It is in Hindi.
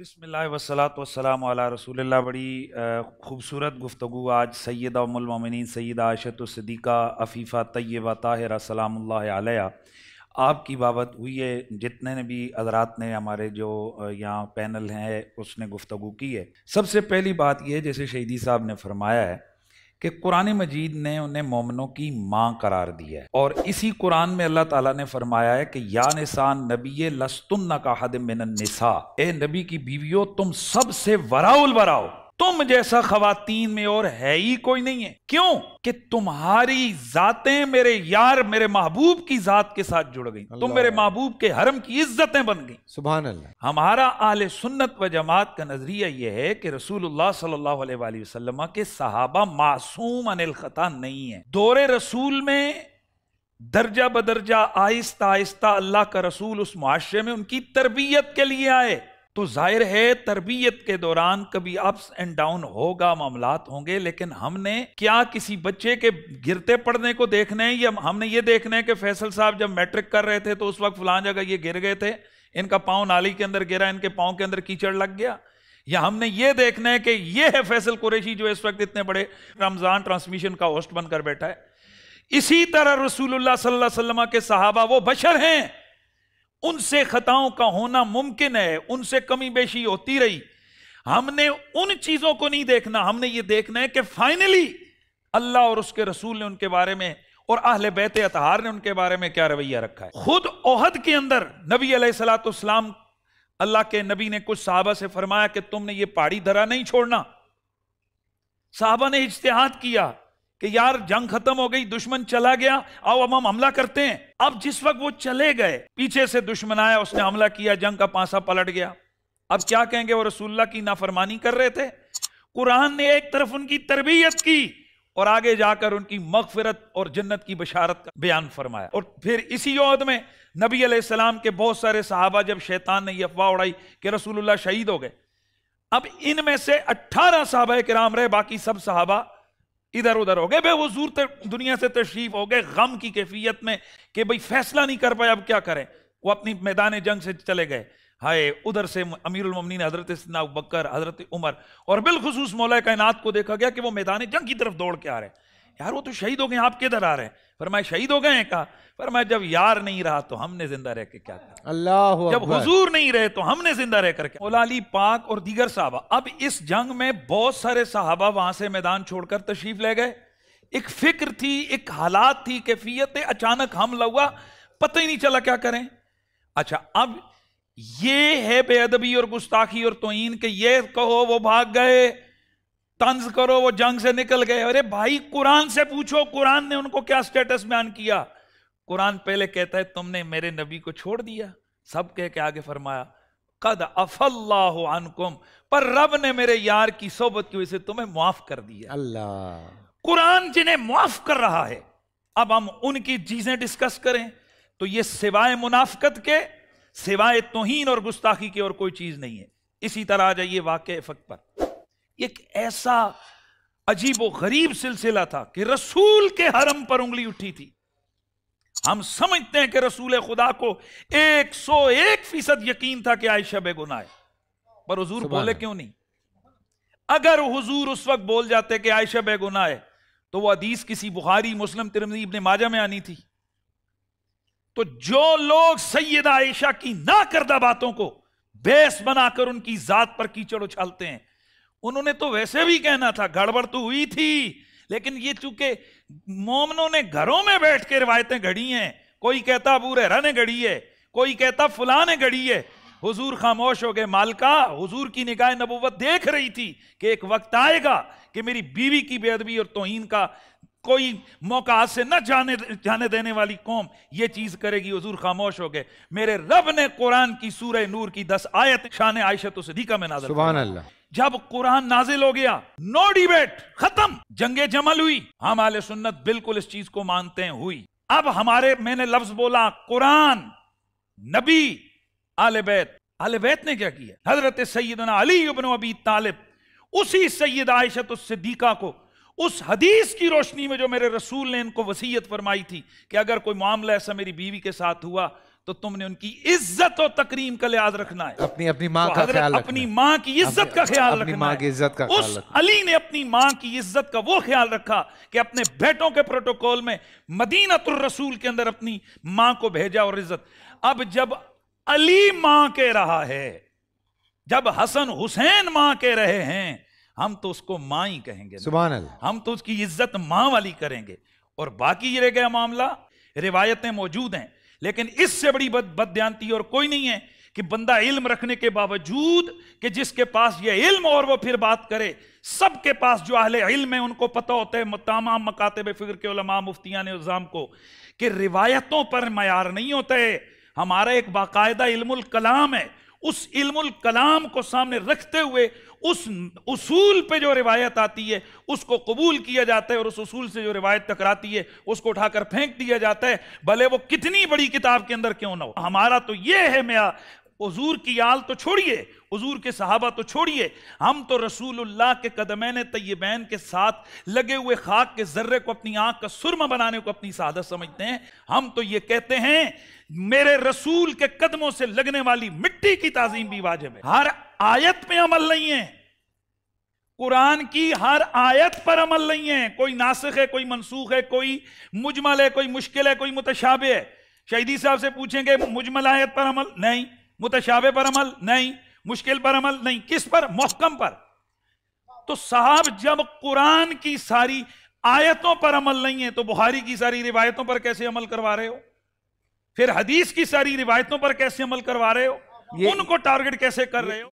बसमीम रसूल बड़ी खूबसूरत गुफ्तु आज सैदा उमलमिन सैदा आशतुलसदीक़ा अफ़ीफ़ा तय्यबा ताहरा सलाम आपकी बाबत हुई है जितने ने भी हजरात ने हमारे जो यहाँ पैनल हैं उसने गुफ्तु की है सबसे पहली बात यह जैसे शहीदी साहब ने फरमाया है कि कुरान मजीद ने उन्हें मोमनों की माँ करार दिया है और इसी कुरान में अल्लाह ताला ने फरमाया है कि या निसान नबी लस्तुन्ना का हद मिन निसा ए नबी की बीवियों तुम सबसे वराउल वराओ तुम जैसा खवातीन में और है ही कोई नहीं है क्यों कि तुम्हारी जातें मेरे यार मेरे महबूब की जात के साथ जुड़ गई तुम मेरे महबूब के हरम की इज्जतें बन गई सुबह अल्लाह हमारा आल सुन्नत व जमात का नजरिया यह है कि रसूलुल्लाह सल्लल्लाहु अलैहि वसल्लम के सहाबा मासूम अनिल खता नहीं है दौरे रसूल में दर्जा बदर्जा आहिस्ता आहिस्ता अल्लाह का रसूल उस मुआरे में उनकी तरबियत के लिए आए तो जाहिर है तरबियत के दौरान कभी अप्स एंड डाउन होगा मामला होंगे लेकिन हमने क्या किसी बच्चे के गिरते पड़ने को देखना है या हमने ये देखना है कि फैसल साहब जब मैट्रिक कर रहे थे तो उस वक्त फलान जगह ये गिर गए थे इनका पाँव नाली के अंदर गिरा इनके पाँव के अंदर कीचड़ लग गया या हमने ये देखना है कि ये है फैसल कुरैशी जो इस वक्त इतने बड़े रमज़ान ट्रांसमिशन का होस्ट बनकर बैठा है इसी तरह रसूल सल्लल्लाहु के सहाबा वो बशर हैं उनसे खताओं का होना मुमकिन है उनसे कमी बेशी होती रही हमने उन चीजों को नहीं देखना हमने ये देखना है कि फाइनली अल्लाह और उसके रसूल ने उनके बारे में और आहले बैत अतहार ने उनके बारे में क्या रवैया रखा है खुद ओहद के अंदर नबी सलाम अल्लाह के नबी ने कुछ साहबा से फरमाया कि तुमने ये पहाड़ी धरा नहीं छोड़ना साहबा ने इज्तिहाद किया कि यार जंग खत्म हो गई दुश्मन चला गया आओ अब हम हमला करते हैं अब जिस वक्त वो चले गए पीछे से दुश्मन आया उसने हमला किया जंग का पासा पलट गया अब क्या कहेंगे वो रसूल्ला की नाफरमानी कर रहे थे कुरान ने एक तरफ उनकी तरबियत की और आगे जाकर उनकी मगफिरत और जन्नत की बशारत का बयान फरमाया और फिर इसी यहद में नबी सलाम के बहुत सारे साहबा जब शैतान ने यह अफवाह उड़ाई कि रसूलुल्लाह शहीद हो गए अब इनमें से 18 के राम रहे बाकी सब साहबा इधर उधर हो गए बेवजूर दुनिया से तशरीफ हो गए गम की कैफियत में कि भाई फैसला नहीं कर पाए अब क्या करें वो अपनी मैदान जंग से चले गए हाय उधर से अमीरमिन हजरत सना बकर हजरत उमर और बिलखसूस मौला कायनात को देखा गया कि वो मैदान जंग की तरफ दौड़ के आ रहे हैं यार वो तो शहीद हो गए आप किधर आ रहे हैं पर मैं शहीद हो गए हैं कहा पर मैं जब यार नहीं रहा तो हमने जिंदा रह के क्या कर अल्लाह जब हुजूर नहीं रहे तो हमने जिंदा रह करके मौलाली पाक और दीगर साहबा अब इस जंग में बहुत सारे साहबा वहां से मैदान छोड़कर तशरीफ ले गए एक फिक्र थी एक हालात थी कैफियत अचानक हमला हुआ पता ही नहीं चला क्या करें अच्छा अब ये है बेअदबी और गुस्ताखी और तोइन के ये कहो वो भाग गए तंज करो वो जंग से निकल गए अरे भाई कुरान से पूछो कुरान ने उनको क्या स्टेटस बयान किया कुरान पहले कहता है तुमने मेरे नबी को छोड़ दिया सब कह के आगे फरमाया कद अफल्लाकुम पर रब ने मेरे यार की सोबत की वजह से तुम्हें माफ कर दिया अल्लाह कुरान जिन्हें माफ कर रहा है अब हम उनकी चीजें डिस्कस करें तो ये सिवाय मुनाफकत के सिवाय तोहन और गुस्ताखी के और कोई चीज नहीं है इसी तरह आ जाइए वाक़ फक पर एक ऐसा अजीब गरीब सिलसिला था कि रसूल के हरम पर उंगली उठी थी हम समझते हैं कि रसूल खुदा को 101 फीसद यकीन था कि आयशा बेगुनाह है पर हुजूर बोले क्यों नहीं अगर हुजूर उस वक्त बोल जाते कि आयशा बेगुनाह है तो वह हदीस किसी बुखारी मुस्लिम तिरमजी इब्ने माजा में आनी थी तो जो लोग सैयद आयशा की ना करदा बातों को बेस बनाकर उनकी जात पर कीचड़ उछालते हैं उन्होंने तो वैसे भी कहना था गड़बड़ तो हुई थी लेकिन ये चूंकि मोमनों ने घरों में बैठ के रिवायतें घड़ी हैं कोई कहता अबू रहरा ने घड़ी है कोई कहता फुला ने घड़ी है हुजूर खामोश हो गए मालका हुजूर की निगाह नबूवत देख रही थी कि एक वक्त आएगा कि मेरी बीवी की बेदबी और तोहन का कोई मौका हाथ से न जाने जाने देने वाली कौम यह चीज करेगी हजूर खामोश हो गए मेरे रब ने कुरान की सूरह नूर की दस आयत शान आयशत तो सदीका में नाजर अल्लाह जब कुरान नाजिल हो गया नो डिबेट खत्म जंगे जमल हुई हम आल सुन्नत बिल्कुल इस चीज को मानते हैं हुई अब हमारे मैंने लफ्ज बोला कुरान नबी आल बैत आल बैत ने क्या किया हजरत सैदना अली अबी तालिब उसी सैयद आयशत तो सिद्दीका को उस हदीस की रोशनी में जो मेरे रसूल ने इनको वसीयत फरमाई थी कि अगर कोई मामला ऐसा मेरी बीवी के साथ हुआ तो तुमने उनकी इज्जत और तकरीम का लिहाज रखना है अपनी अपनी माँ तो का ख्याल अपनी माँ की इज्जत का ख्याल रखना माँ की इज्जत का उस अली ने अपनी माँ की इज्जत का वो ख्याल रखा कि अपने बेटों के प्रोटोकॉल में मदीनातुर रसूल के अंदर अपनी माँ को भेजा और इज्जत अब जब अली माँ के रहा है जब हसन हुसैन माँ के रहे हैं हम तो उसको माँ ही कहेंगे हम तो उसकी इज्जत माँ वाली करेंगे और बाकी रह गया मामला रिवायतें मौजूद हैं लेकिन इससे बड़ी बद बदयांती और कोई नहीं है कि बंदा इल्म रखने के बावजूद कि जिसके पास यह इल्म और वो फिर बात करे सबके पास जो अहले इल्म है उनको पता होता है तमाम मकातब फिक्र के उलमा ने उजाम को कि रिवायतों पर मैार नहीं होता है हमारा एक बाकायदा इल्मुल कलाम है उस इल्मुल कलाम को सामने रखते हुए उस उसूल पे जो रिवायत आती है उसको कबूल किया जाता है और उस उसूल से जो रिवायत टकराती है उसको उठाकर फेंक दिया जाता है भले वो कितनी बड़ी किताब के अंदर क्यों ना हो हमारा तो ये है मेरा हजूर की आल तो छोड़िए हजूर के सहाबा तो छोड़िए हम तो रसूलुल्लाह के कदमैन तयबैन के साथ लगे हुए खाक के जर्रे को अपनी आंख का सुरमा बनाने को अपनी शहादत समझते हैं हम तो ये कहते हैं मेरे रसूल के कदमों से लगने वाली मिट्टी की ताजीम भी वाजिब है हर आयत में अमल नहीं है कुरान की हर आयत पर अमल नहीं है कोई नासिक है कोई मनसूख है कोई मुजमल है कोई मुश्किल है कोई मुतशाबे है शहीदी साहब से पूछेंगे मुजमल आयत पर अमल नहीं मुतशाबे पर अमल नहीं मुश्किल पर अमल नहीं किस पर मोहकम पर तो साहब जब कुरान की सारी आयतों पर अमल नहीं है तो बुहारी की सारी रिवायतों पर कैसे अमल करवा रहे हो फिर हदीस की सारी रिवायतों पर कैसे अमल करवा रहे हो उनको टारगेट कैसे कर रहे हो